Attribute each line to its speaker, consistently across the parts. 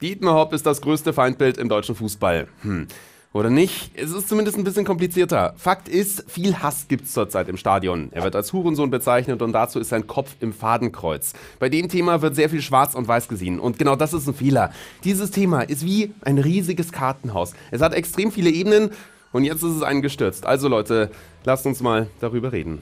Speaker 1: Dietmar Hopp ist das größte Feindbild im deutschen Fußball. Hm. Oder nicht? Es ist zumindest ein bisschen komplizierter. Fakt ist, viel Hass gibt's zurzeit im Stadion. Er wird als Hurensohn bezeichnet und dazu ist sein Kopf im Fadenkreuz. Bei dem Thema wird sehr viel schwarz und weiß gesehen und genau das ist ein Fehler. Dieses Thema ist wie ein riesiges Kartenhaus. Es hat extrem viele Ebenen und jetzt ist es eingestürzt. Also Leute, lasst uns mal darüber reden.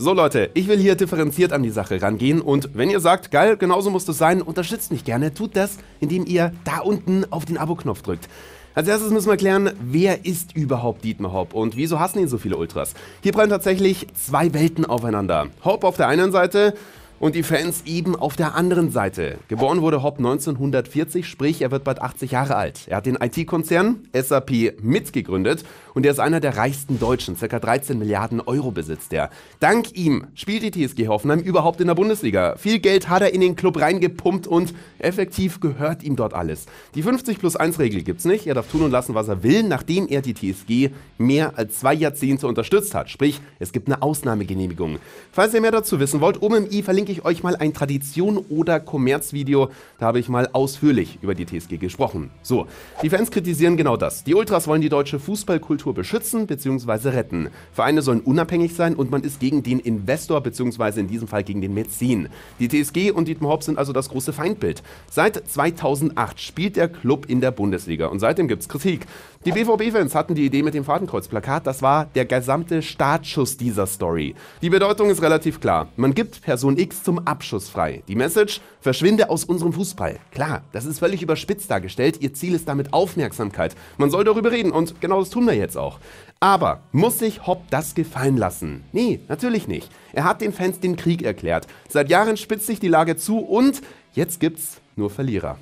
Speaker 1: So Leute, ich will hier differenziert an die Sache rangehen und wenn ihr sagt, geil, genauso muss das sein, unterstützt mich gerne, tut das, indem ihr da unten auf den Abo-Knopf drückt. Als erstes müssen wir klären, wer ist überhaupt Dietmar Hopp und wieso hassen ihn so viele Ultras? Hier prallen tatsächlich zwei Welten aufeinander. Hopp auf der einen Seite und die Fans eben auf der anderen Seite. Geboren wurde Hopp 1940, sprich er wird bald 80 Jahre alt. Er hat den IT-Konzern SAP mitgegründet und er ist einer der reichsten Deutschen. Circa 13 Milliarden Euro besitzt er. Dank ihm spielt die TSG Hoffenheim überhaupt in der Bundesliga. Viel Geld hat er in den Club reingepumpt und effektiv gehört ihm dort alles. Die 50 plus 1 Regel gibt's nicht. Er darf tun und lassen, was er will, nachdem er die TSG mehr als zwei Jahrzehnte unterstützt hat. Sprich, es gibt eine Ausnahmegenehmigung. Falls ihr mehr dazu wissen wollt, oben im i verlinke ich euch mal ein Tradition- oder Kommerzvideo. Da habe ich mal ausführlich über die TSG gesprochen. So, die Fans kritisieren genau das. Die Ultras wollen die deutsche Fußballkultur Natur beschützen bzw. retten. Vereine sollen unabhängig sein und man ist gegen den Investor bzw. in diesem Fall gegen den Mäzen. Die TSG und Dietmar Hopp sind also das große Feindbild. Seit 2008 spielt der Club in der Bundesliga und seitdem gibt es Kritik. Die BVB-Fans hatten die Idee mit dem Fadenkreuzplakat, das war der gesamte Startschuss dieser Story. Die Bedeutung ist relativ klar. Man gibt Person X zum Abschuss frei. Die Message, verschwinde aus unserem Fußball. Klar, das ist völlig überspitzt dargestellt, ihr Ziel ist damit Aufmerksamkeit. Man soll darüber reden und genau das tun wir jetzt auch. Aber muss sich Hopp das gefallen lassen? Nee, natürlich nicht. Er hat den Fans den Krieg erklärt. Seit Jahren spitzt sich die Lage zu und jetzt gibt's nur Verlierer.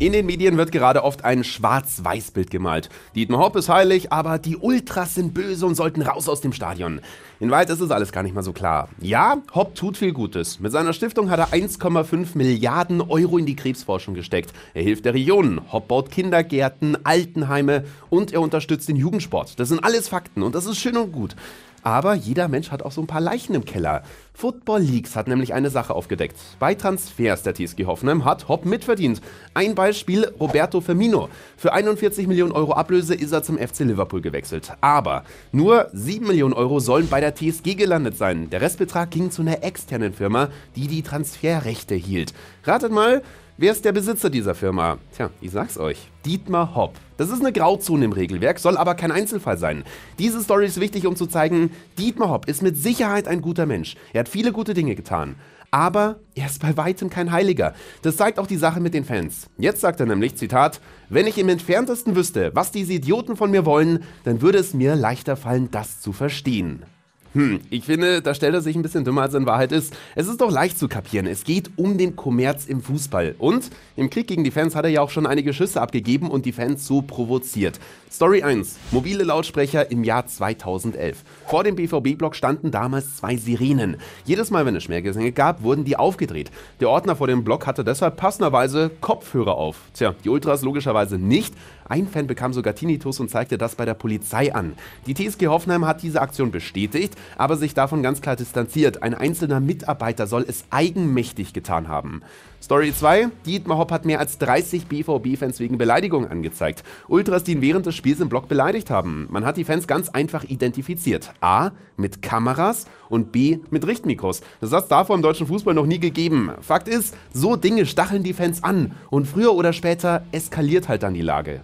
Speaker 1: In den Medien wird gerade oft ein Schwarz-Weiß-Bild gemalt. Dietmar Hopp ist heilig, aber die Ultras sind böse und sollten raus aus dem Stadion. In Wahrheit ist es alles gar nicht mal so klar. Ja, Hopp tut viel Gutes. Mit seiner Stiftung hat er 1,5 Milliarden Euro in die Krebsforschung gesteckt. Er hilft der Region. Hopp baut Kindergärten, Altenheime und er unterstützt den Jugendsport. Das sind alles Fakten und das ist schön und gut. Aber jeder Mensch hat auch so ein paar Leichen im Keller. Football Leaks hat nämlich eine Sache aufgedeckt. Bei Transfers der TSG Hoffenheim hat Hopp mitverdient. Ein Beispiel Roberto Firmino. Für 41 Millionen Euro Ablöse ist er zum FC Liverpool gewechselt. Aber nur 7 Millionen Euro sollen bei der TSG gelandet sein. Der Restbetrag ging zu einer externen Firma, die die Transferrechte hielt. Ratet mal, Wer ist der Besitzer dieser Firma? Tja, ich sag's euch. Dietmar Hopp. Das ist eine Grauzone im Regelwerk, soll aber kein Einzelfall sein. Diese Story ist wichtig, um zu zeigen, Dietmar Hopp ist mit Sicherheit ein guter Mensch. Er hat viele gute Dinge getan. Aber er ist bei weitem kein Heiliger. Das zeigt auch die Sache mit den Fans. Jetzt sagt er nämlich, Zitat, wenn ich im entferntesten wüsste, was diese Idioten von mir wollen, dann würde es mir leichter fallen, das zu verstehen. Hm, ich finde, da stellt er sich ein bisschen dümmer, als er in Wahrheit ist. Es ist doch leicht zu kapieren. Es geht um den Kommerz im Fußball. Und im Krieg gegen die Fans hat er ja auch schon einige Schüsse abgegeben und die Fans so provoziert. Story 1. Mobile Lautsprecher im Jahr 2011. Vor dem BVB-Block standen damals zwei Sirenen. Jedes Mal, wenn es Schmergesänge gab, wurden die aufgedreht. Der Ordner vor dem Block hatte deshalb passenderweise Kopfhörer auf. Tja, die Ultras logischerweise nicht. Ein Fan bekam sogar Tinnitus und zeigte das bei der Polizei an. Die TSG Hoffenheim hat diese Aktion bestätigt aber sich davon ganz klar distanziert. Ein einzelner Mitarbeiter soll es eigenmächtig getan haben. Story 2. Dietmar Hopp hat mehr als 30 BVB-Fans wegen Beleidigung angezeigt. Ultras, die ihn während des Spiels im Block beleidigt haben. Man hat die Fans ganz einfach identifiziert. A. Mit Kameras und B. Mit Richtmikros. Das hat es davor im deutschen Fußball noch nie gegeben. Fakt ist, so Dinge stacheln die Fans an. Und früher oder später eskaliert halt dann die Lage.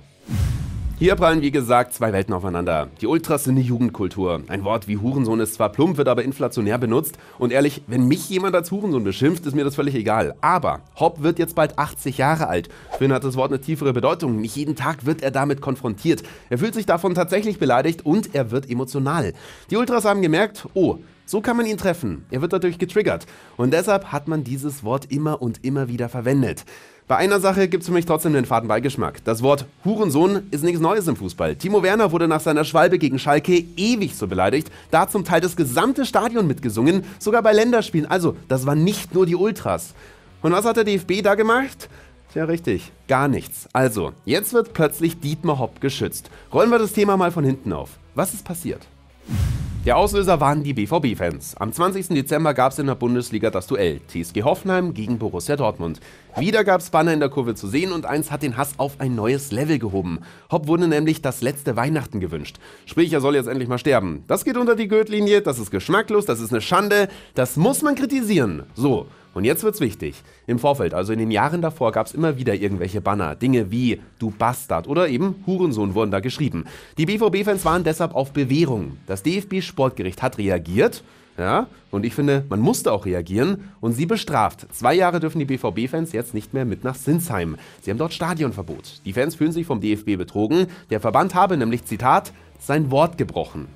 Speaker 1: Hier prallen, wie gesagt, zwei Welten aufeinander. Die Ultras sind eine Jugendkultur. Ein Wort wie Hurensohn ist zwar plump, wird aber inflationär benutzt. Und ehrlich, wenn mich jemand als Hurensohn beschimpft, ist mir das völlig egal. Aber Hopp wird jetzt bald 80 Jahre alt. Für ihn hat das Wort eine tiefere Bedeutung. Nicht jeden Tag wird er damit konfrontiert. Er fühlt sich davon tatsächlich beleidigt und er wird emotional. Die Ultras haben gemerkt, oh, so kann man ihn treffen. Er wird dadurch getriggert. Und deshalb hat man dieses Wort immer und immer wieder verwendet. Bei einer Sache gibt es für mich trotzdem den faden Beigeschmack. Das Wort Hurensohn ist nichts Neues im Fußball. Timo Werner wurde nach seiner Schwalbe gegen Schalke ewig so beleidigt. Da hat zum Teil das gesamte Stadion mitgesungen, sogar bei Länderspielen. Also, das waren nicht nur die Ultras. Und was hat der DFB da gemacht? Tja, richtig, gar nichts. Also, jetzt wird plötzlich Dietmar Hopp geschützt. Rollen wir das Thema mal von hinten auf. Was ist passiert? Der Auslöser waren die BVB-Fans. Am 20. Dezember gab es in der Bundesliga das Duell TSG Hoffenheim gegen Borussia Dortmund. Wieder gab es Banner in der Kurve zu sehen und eins hat den Hass auf ein neues Level gehoben. Hopp wurde nämlich das letzte Weihnachten gewünscht. Sprich, er soll jetzt endlich mal sterben. Das geht unter die Gürtellinie, das ist geschmacklos, das ist eine Schande, das muss man kritisieren. So, und jetzt wird's wichtig. Im Vorfeld, also in den Jahren davor, gab's immer wieder irgendwelche Banner. Dinge wie Du Bastard oder eben Hurensohn wurden da geschrieben. Die BVB-Fans waren deshalb auf Bewährung. Das DFB-Sportgericht hat reagiert. Ja, und ich finde, man musste auch reagieren und sie bestraft. Zwei Jahre dürfen die BVB-Fans jetzt nicht mehr mit nach Sinsheim. Sie haben dort Stadionverbot. Die Fans fühlen sich vom DFB betrogen. Der Verband habe nämlich, Zitat, sein Wort gebrochen.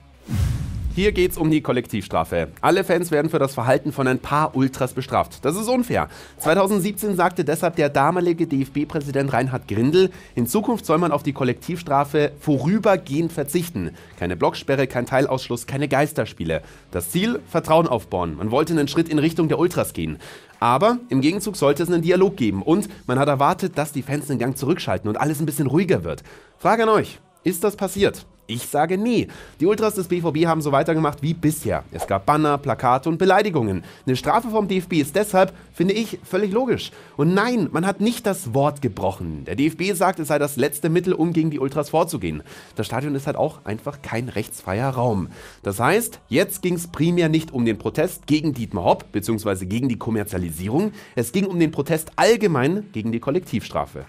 Speaker 1: Hier geht es um die Kollektivstrafe. Alle Fans werden für das Verhalten von ein paar Ultras bestraft. Das ist unfair. 2017 sagte deshalb der damalige DFB-Präsident Reinhard Grindel, in Zukunft soll man auf die Kollektivstrafe vorübergehend verzichten. Keine Blocksperre, kein Teilausschluss, keine Geisterspiele. Das Ziel? Vertrauen aufbauen. Man wollte einen Schritt in Richtung der Ultras gehen. Aber im Gegenzug sollte es einen Dialog geben und man hat erwartet, dass die Fans den Gang zurückschalten und alles ein bisschen ruhiger wird. Frage an euch, ist das passiert? Ich sage nie. Die Ultras des BVB haben so weitergemacht wie bisher. Es gab Banner, Plakate und Beleidigungen. Eine Strafe vom DFB ist deshalb, finde ich, völlig logisch. Und nein, man hat nicht das Wort gebrochen. Der DFB sagt, es sei das letzte Mittel, um gegen die Ultras vorzugehen. Das Stadion ist halt auch einfach kein rechtsfreier Raum. Das heißt, jetzt ging es primär nicht um den Protest gegen Dietmar Hopp bzw. gegen die Kommerzialisierung. Es ging um den Protest allgemein gegen die Kollektivstrafe.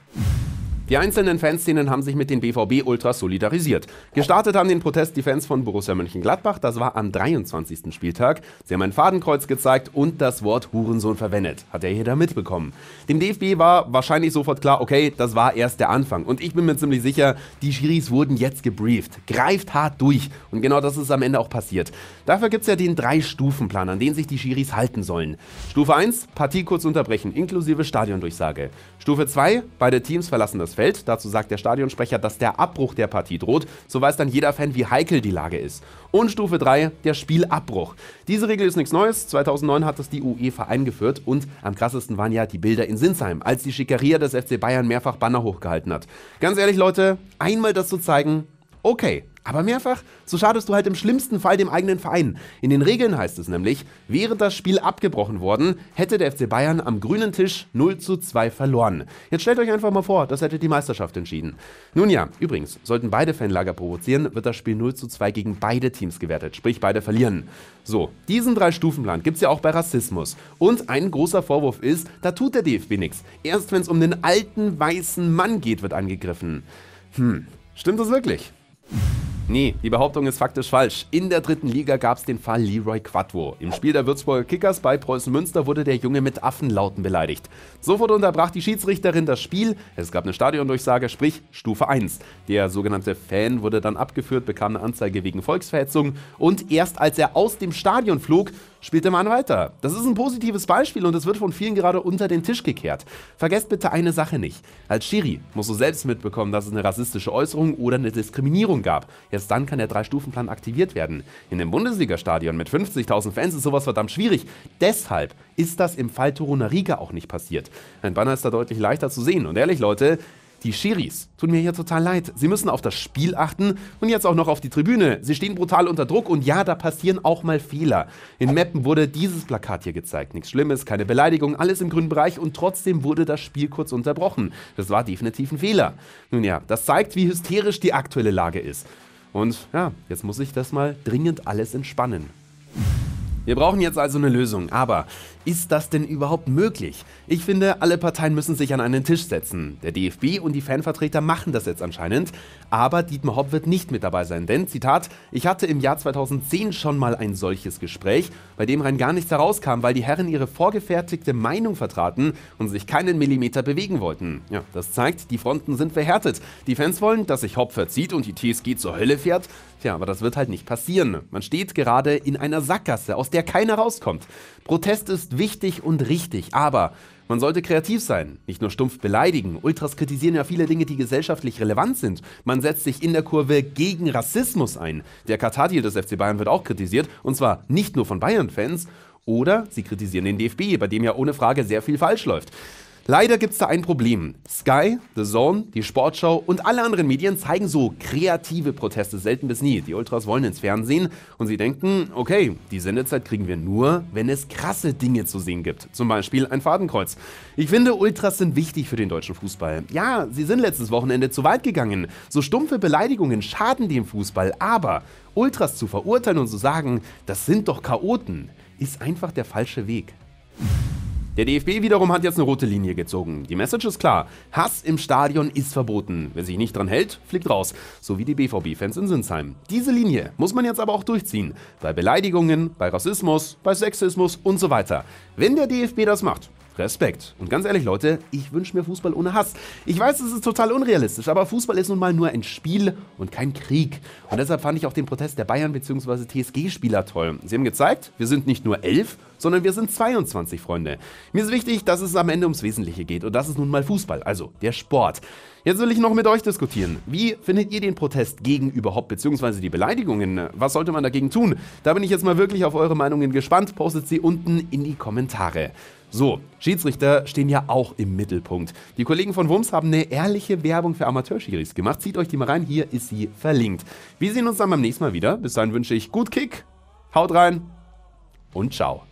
Speaker 1: Die einzelnen Fanszenen haben sich mit den BVB-Ultras solidarisiert. Gestartet haben den Protest die Fans von Borussia Mönchengladbach. Das war am 23. Spieltag. Sie haben ein Fadenkreuz gezeigt und das Wort Hurensohn verwendet. Hat ja jeder mitbekommen. Dem DFB war wahrscheinlich sofort klar, okay, das war erst der Anfang. Und ich bin mir ziemlich sicher, die Schiris wurden jetzt gebrieft. Greift hart durch. Und genau das ist am Ende auch passiert. Dafür gibt es ja den Drei-Stufen-Plan, an den sich die Schiris halten sollen. Stufe 1, Partie kurz unterbrechen, inklusive Stadiondurchsage. Stufe 2, beide Teams verlassen das ausfällt. Dazu sagt der Stadionsprecher, dass der Abbruch der Partie droht. So weiß dann jeder Fan, wie heikel die Lage ist. Und Stufe 3, der Spielabbruch. Diese Regel ist nichts Neues. 2009 hat das die UEFA eingeführt und am krassesten waren ja die Bilder in Sinsheim, als die Schickeria des FC Bayern mehrfach Banner hochgehalten hat. Ganz ehrlich, Leute, einmal das zu zeigen, okay. Aber mehrfach, so schadest du halt im schlimmsten Fall dem eigenen Verein. In den Regeln heißt es nämlich, wäre das Spiel abgebrochen worden, hätte der FC Bayern am grünen Tisch 0 zu 2 verloren. Jetzt stellt euch einfach mal vor, das hätte die Meisterschaft entschieden. Nun ja, übrigens, sollten beide Fanlager provozieren, wird das Spiel 0 zu 2 gegen beide Teams gewertet, sprich beide verlieren. So, diesen Drei-Stufen-Plan gibt's ja auch bei Rassismus. Und ein großer Vorwurf ist, da tut der DFB nichts. Erst wenn es um den alten weißen Mann geht, wird angegriffen. Hm, stimmt das wirklich? Nee, die Behauptung ist faktisch falsch. In der dritten Liga gab es den Fall Leroy Quattro. Im Spiel der Würzburger Kickers bei Preußen Münster wurde der Junge mit Affenlauten beleidigt. Sofort unterbrach die Schiedsrichterin das Spiel. Es gab eine Stadiondurchsage, sprich Stufe 1. Der sogenannte Fan wurde dann abgeführt, bekam eine Anzeige wegen Volksverhetzung und erst als er aus dem Stadion flog, spielte man weiter. Das ist ein positives Beispiel und es wird von vielen gerade unter den Tisch gekehrt. Vergesst bitte eine Sache nicht. Als Schiri musst du selbst mitbekommen, dass es eine rassistische Äußerung oder eine Diskriminierung gab. Jetzt Erst dann kann der Drei-Stufen-Plan aktiviert werden. In einem Bundesliga-Stadion mit 50.000 Fans ist sowas verdammt schwierig. Deshalb ist das im Fall Toruna Riga auch nicht passiert. Ein Banner ist da deutlich leichter zu sehen. Und ehrlich, Leute, die Schiris tun mir hier total leid. Sie müssen auf das Spiel achten und jetzt auch noch auf die Tribüne. Sie stehen brutal unter Druck und ja, da passieren auch mal Fehler. In Mappen wurde dieses Plakat hier gezeigt. Nichts Schlimmes, keine Beleidigung, alles im grünen Bereich und trotzdem wurde das Spiel kurz unterbrochen. Das war definitiv ein Fehler. Nun ja, das zeigt, wie hysterisch die aktuelle Lage ist. Und ja, jetzt muss ich das mal dringend alles entspannen. Wir brauchen jetzt also eine Lösung, aber ist das denn überhaupt möglich? Ich finde, alle Parteien müssen sich an einen Tisch setzen. Der DFB und die Fanvertreter machen das jetzt anscheinend, aber Dietmar Hopp wird nicht mit dabei sein, denn, Zitat, ich hatte im Jahr 2010 schon mal ein solches Gespräch, bei dem rein gar nichts herauskam, weil die Herren ihre vorgefertigte Meinung vertraten und sich keinen Millimeter bewegen wollten. Ja, das zeigt, die Fronten sind verhärtet. Die Fans wollen, dass sich Hopp verzieht und die TSG zur Hölle fährt. Tja, aber das wird halt nicht passieren. Man steht gerade in einer Sackgasse, aus aus der keiner rauskommt. Protest ist wichtig und richtig, aber man sollte kreativ sein, nicht nur stumpf beleidigen. Ultras kritisieren ja viele Dinge, die gesellschaftlich relevant sind. Man setzt sich in der Kurve gegen Rassismus ein. Der Katar-Deal des FC Bayern wird auch kritisiert, und zwar nicht nur von Bayern-Fans. Oder sie kritisieren den DFB, bei dem ja ohne Frage sehr viel falsch läuft. Leider gibt es da ein Problem. Sky, The Zone, die Sportschau und alle anderen Medien zeigen so kreative Proteste selten bis nie. Die Ultras wollen ins Fernsehen und sie denken, okay, die Sendezeit kriegen wir nur, wenn es krasse Dinge zu sehen gibt. Zum Beispiel ein Fadenkreuz. Ich finde, Ultras sind wichtig für den deutschen Fußball. Ja, sie sind letztes Wochenende zu weit gegangen. So stumpfe Beleidigungen schaden dem Fußball, aber Ultras zu verurteilen und zu sagen, das sind doch Chaoten, ist einfach der falsche Weg. Der DFB wiederum hat jetzt eine rote Linie gezogen. Die Message ist klar. Hass im Stadion ist verboten. Wer sich nicht dran hält, fliegt raus. So wie die BVB-Fans in Sinsheim. Diese Linie muss man jetzt aber auch durchziehen. Bei Beleidigungen, bei Rassismus, bei Sexismus und so weiter. Wenn der DFB das macht, Respekt. Und ganz ehrlich, Leute, ich wünsche mir Fußball ohne Hass. Ich weiß, es ist total unrealistisch, aber Fußball ist nun mal nur ein Spiel und kein Krieg. Und deshalb fand ich auch den Protest der Bayern bzw. TSG-Spieler toll. Sie haben gezeigt, wir sind nicht nur elf, sondern wir sind 22 Freunde. Mir ist wichtig, dass es am Ende ums Wesentliche geht und das ist nun mal Fußball, also der Sport. Jetzt will ich noch mit euch diskutieren. Wie findet ihr den Protest gegen überhaupt, beziehungsweise die Beleidigungen? Was sollte man dagegen tun? Da bin ich jetzt mal wirklich auf eure Meinungen gespannt. Postet sie unten in die Kommentare. So, Schiedsrichter stehen ja auch im Mittelpunkt. Die Kollegen von Wumms haben eine ehrliche Werbung für Amateurschieris gemacht. Zieht euch die mal rein, hier ist sie verlinkt. Wir sehen uns dann beim nächsten Mal wieder. Bis dahin wünsche ich gut Kick, haut rein und ciao.